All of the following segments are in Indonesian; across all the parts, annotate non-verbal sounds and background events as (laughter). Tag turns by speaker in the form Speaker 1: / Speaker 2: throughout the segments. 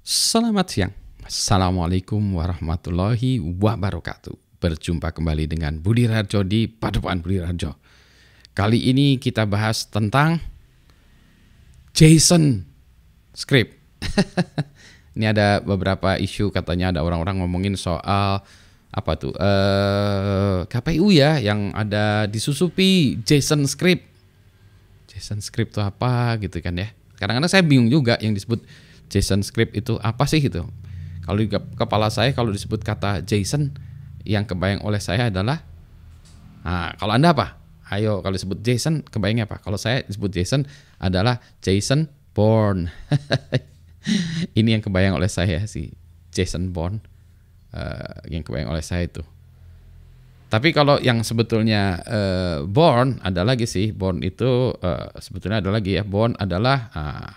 Speaker 1: Selamat siang. Assalamualaikum warahmatullahi wabarakatuh. Berjumpa kembali dengan Budi Rajo di Padepokan Budi Rajo. Kali ini kita bahas tentang Jason script. (laughs) ini ada beberapa isu katanya ada orang-orang ngomongin soal apa tuh eh KPU ya yang ada disusupi Jason script. Jason script itu apa gitu kan ya. Kadang-kadang saya bingung juga yang disebut Jason script itu apa sih gitu. Kalau kepala saya kalau disebut kata Jason yang kebayang oleh saya adalah nah, kalau Anda apa? Ayo kalau disebut Jason kebayangnya apa? Kalau saya disebut Jason adalah Jason Born. (laughs) Ini yang kebayang oleh saya sih Jason Bourne uh, yang kebayang oleh saya itu. Tapi kalau yang sebetulnya uh, eh, born ada lagi sih, born itu uh, sebetulnya ada lagi ya, born adalah uh,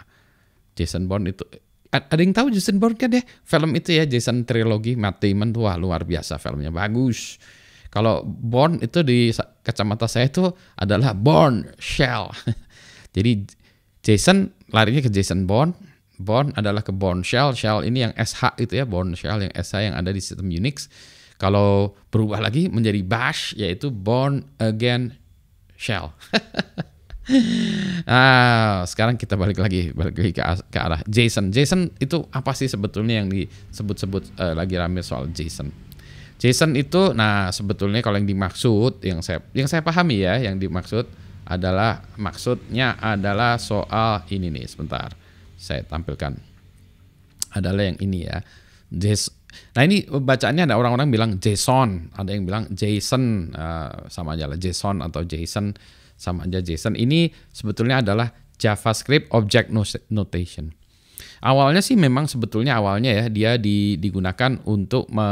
Speaker 1: Jason Bourne itu ada yang tahu Jason Bourne kan ya film itu ya Jason trilogi Matt Damon tuh wah luar biasa filmnya bagus kalau Bourne itu di kacamata saya itu adalah Bourne Shell (laughs) jadi Jason larinya ke Jason Bourne Bourne adalah ke Bourne Shell Shell ini yang SH itu ya Bourne Shell yang SH yang ada di sistem Unix kalau berubah lagi menjadi bash yaitu Bourne Again Shell (laughs) ah, sekarang kita balik lagi balik lagi ke, ke arah Jason. Jason itu apa sih sebetulnya yang disebut-sebut uh, lagi rame soal Jason? Jason itu nah sebetulnya kalau yang dimaksud yang saya yang saya pahami ya yang dimaksud adalah maksudnya adalah soal ini nih sebentar saya tampilkan adalah yang ini ya Jason Nah ini bacaannya ada orang-orang bilang Jason, ada yang bilang Jason, uh, sama aja lah Jason atau Jason sama aja JSON. Ini sebetulnya adalah JavaScript Object Notation. Awalnya sih memang sebetulnya awalnya ya dia digunakan untuk me,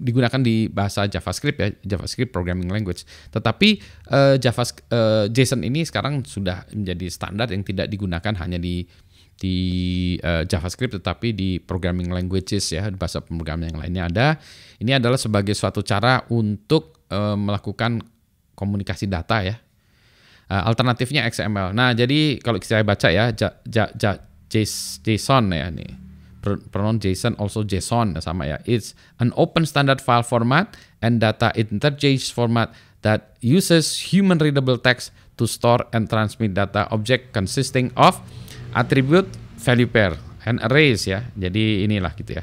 Speaker 1: digunakan di bahasa JavaScript ya JavaScript programming language. Tetapi uh, eh, JavaScript uh, eh, JSON ini sekarang sudah menjadi standar yang tidak digunakan hanya di di uh, JavaScript tetapi di programming languages ya bahasa pemrograman yang lainnya ada ini adalah sebagai suatu cara untuk uh, melakukan komunikasi data ya Eh, alternatifnya XML. Nah, jadi kalau saya baca ya ja, ja, ja, JSON ya ini. Pronoun JSON also JSON ya, sama ya. It's an open standard file format and data interchange format that uses human readable text to store and transmit data object consisting of attribute value pair and arrays ya. Jadi inilah gitu ya.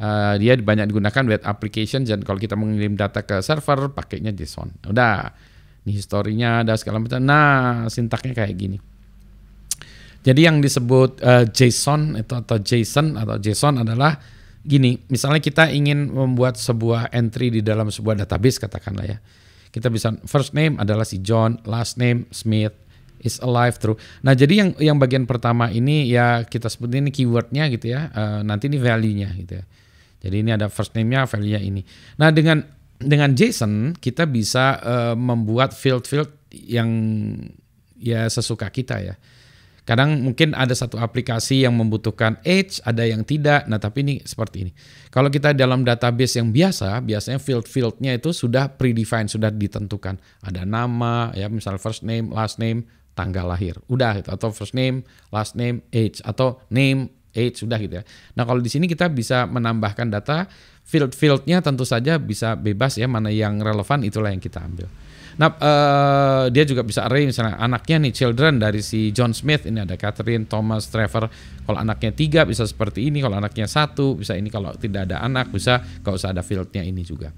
Speaker 1: Uh, dia banyak digunakan web application dan kalau kita mengirim data ke server pakainya JSON. Udah. Ini historinya ada segala macam. Nah, sintaknya kayak gini. Jadi yang disebut uh, eh, JSON itu atau JSON atau JSON adalah gini, misalnya kita ingin membuat sebuah entry di dalam sebuah database katakanlah ya. Kita bisa first name adalah si John, last name Smith is alive true. Nah, jadi yang yang bagian pertama ini ya kita sebut ini keywordnya gitu ya. Uh, nanti ini value-nya gitu ya. Jadi ini ada first name-nya, value-nya ini. Nah, dengan dengan JSON kita bisa uh, membuat field-field yang ya sesuka kita ya. Kadang mungkin ada satu aplikasi yang membutuhkan age, ada yang tidak. Nah, tapi ini seperti ini. Kalau kita dalam database yang biasa, biasanya field-fieldnya itu sudah predefined, sudah ditentukan. Ada nama, ya misal first name, last name, tanggal lahir. Udah itu atau first name, last name, age atau name, age sudah gitu ya. Nah kalau di sini kita bisa menambahkan data field-fieldnya tentu saja bisa bebas ya mana yang relevan itulah yang kita ambil. Nah uh, dia juga bisa array misalnya anaknya nih children dari si John Smith ini ada Catherine, Thomas, Trevor. Kalau anaknya tiga bisa seperti ini, kalau anaknya satu bisa ini, kalau tidak ada anak bisa kalau usah ada fieldnya ini juga.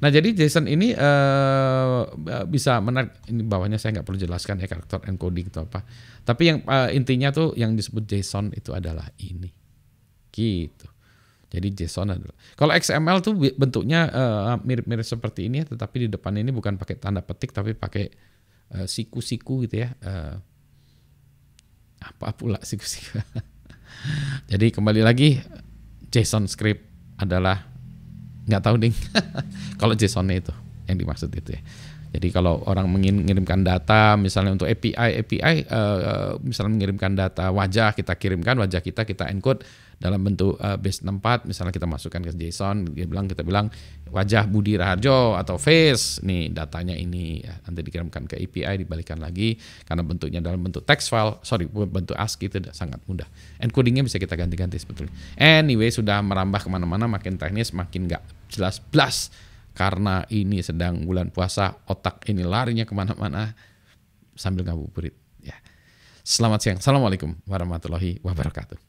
Speaker 1: Nah jadi Jason ini uh, bisa menarik ini bawahnya saya nggak perlu jelaskan ya karakter encoding itu apa. Tapi yang uh, intinya tuh yang disebut JSON itu adalah ini, gitu. Jadi JSON adalah kalau XML tuh bentuknya eh, mirip-mirip uh, seperti ini, ya, tetapi di depan ini bukan pakai tanda petik tapi pakai siku-siku uh, gitu ya. Uh, apa pula siku-siku? (laughs) Jadi kembali lagi JSON script adalah nggak tahu ding (laughs) kalau Jasonnya itu yang dimaksud itu ya jadi kalau orang mengirimkan data misalnya untuk API API eh, eh, misalnya mengirimkan data wajah kita kirimkan wajah kita kita encode dalam bentuk eh, base 64, misalnya kita masukkan ke JSON dia bilang kita bilang wajah Budi Raharjo atau face nih datanya ini ya, nanti dikirimkan ke API dibalikan lagi karena bentuknya dalam bentuk text file sorry bentuk ASCII itu sangat mudah encodingnya bisa kita ganti-ganti sebetulnya anyway sudah merambah kemana-mana makin teknis makin nggak jelas blas karena ini sedang bulan puasa, otak ini larinya kemana-mana sambil ngabuburit. Ya. Selamat siang. Assalamualaikum warahmatullahi wabarakatuh.